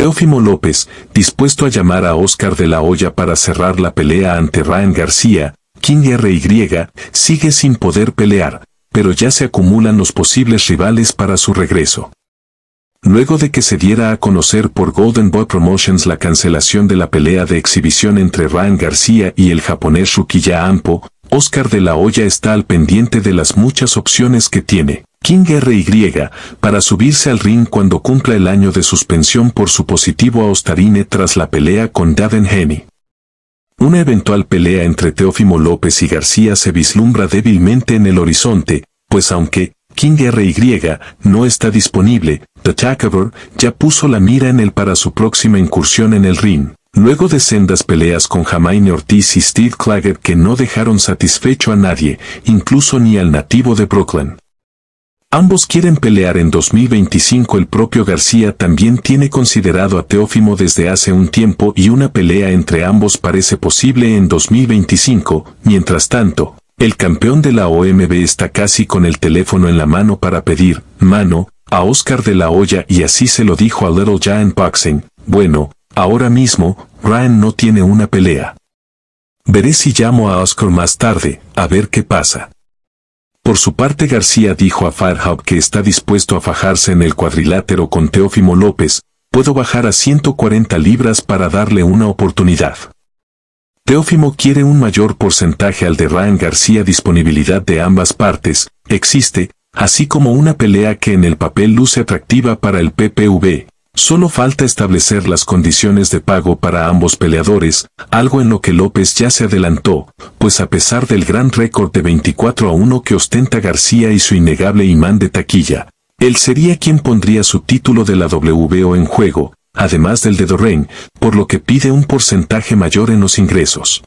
Teófimo López, dispuesto a llamar a Oscar de la Hoya para cerrar la pelea ante Ryan García, King RY, sigue sin poder pelear, pero ya se acumulan los posibles rivales para su regreso. Luego de que se diera a conocer por Golden Boy Promotions la cancelación de la pelea de exhibición entre Ryan García y el japonés Rukiya Ampo, Oscar de la Hoya está al pendiente de las muchas opciones que tiene. King RY, para subirse al ring cuando cumpla el año de suspensión por su positivo a Ostarine tras la pelea con Daven Henny. Una eventual pelea entre Teófimo López y García se vislumbra débilmente en el horizonte, pues aunque King RY no está disponible, The ya puso la mira en él para su próxima incursión en el ring. Luego de sendas peleas con Jamaine Ortiz y Steve Claggett que no dejaron satisfecho a nadie, incluso ni al nativo de Brooklyn. Ambos quieren pelear en 2025. El propio García también tiene considerado a Teófimo desde hace un tiempo y una pelea entre ambos parece posible en 2025. Mientras tanto, el campeón de la OMB está casi con el teléfono en la mano para pedir, mano, a Oscar de la Hoya y así se lo dijo a Little Giant Boxing. Bueno, ahora mismo, Ryan no tiene una pelea. Veré si llamo a Oscar más tarde, a ver qué pasa. Por su parte García dijo a Firehawk que está dispuesto a fajarse en el cuadrilátero con Teófimo López, puedo bajar a 140 libras para darle una oportunidad. Teófimo quiere un mayor porcentaje al de Ryan García disponibilidad de ambas partes, existe, así como una pelea que en el papel luce atractiva para el PPV, Solo falta establecer las condiciones de pago para ambos peleadores, algo en lo que López ya se adelantó, pues a pesar del gran récord de 24 a 1 que ostenta García y su innegable imán de taquilla, él sería quien pondría su título de la WBO en juego, además del de Dorrain, por lo que pide un porcentaje mayor en los ingresos.